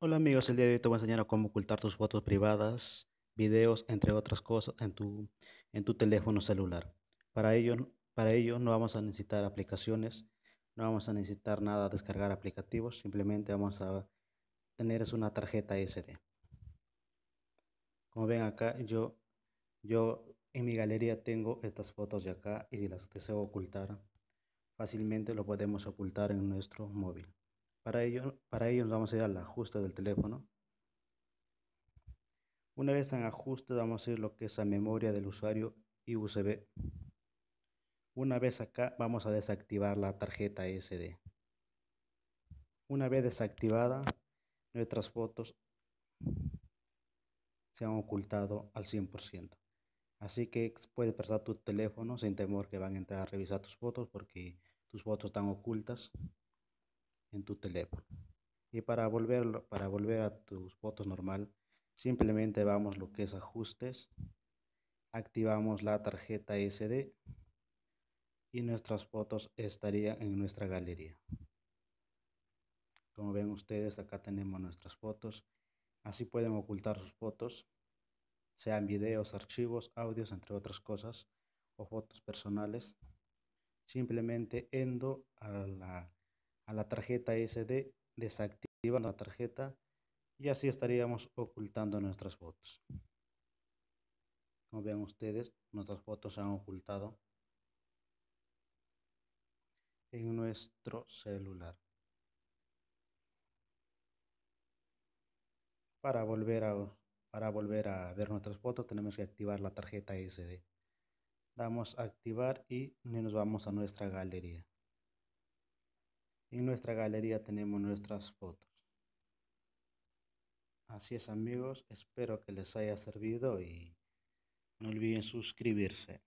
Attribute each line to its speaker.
Speaker 1: Hola amigos, el día de hoy te voy a enseñar a cómo ocultar tus fotos privadas, videos, entre otras cosas, en tu, teléfono celular. Para ello, para ello no vamos a necesitar aplicaciones, no vamos a necesitar nada, descargar aplicativos, simplemente vamos a tener una tarjeta SD. Como ven acá, yo, yo en mi galería tengo estas fotos de acá y si las deseo ocultar, fácilmente lo podemos ocultar en nuestro móvil. Para ello, para ello nos vamos a ir al ajuste del teléfono. Una vez en ajuste vamos a ir lo que es a memoria del usuario y USB. Una vez acá vamos a desactivar la tarjeta SD. Una vez desactivada, nuestras fotos se han ocultado al 100%. Así que puedes prestar tu teléfono sin temor que van a entrar a revisar tus fotos porque tus fotos están ocultas en tu teléfono. Y para, volverlo, para volver a tus fotos normal, simplemente vamos lo que es ajustes, activamos la tarjeta SD y nuestras fotos estarían en nuestra galería. Como ven ustedes, acá tenemos nuestras fotos. Así pueden ocultar sus fotos, sean videos, archivos, audios, entre otras cosas, o fotos personales. Simplemente endo a la a la tarjeta SD desactivando la tarjeta y así estaríamos ocultando nuestras fotos. Como vean ustedes, nuestras fotos se han ocultado en nuestro celular. Para volver a, para volver a ver nuestras fotos tenemos que activar la tarjeta SD. Damos a activar y nos vamos a nuestra galería. En nuestra galería tenemos nuestras fotos. Así es amigos, espero que les haya servido y no olviden suscribirse.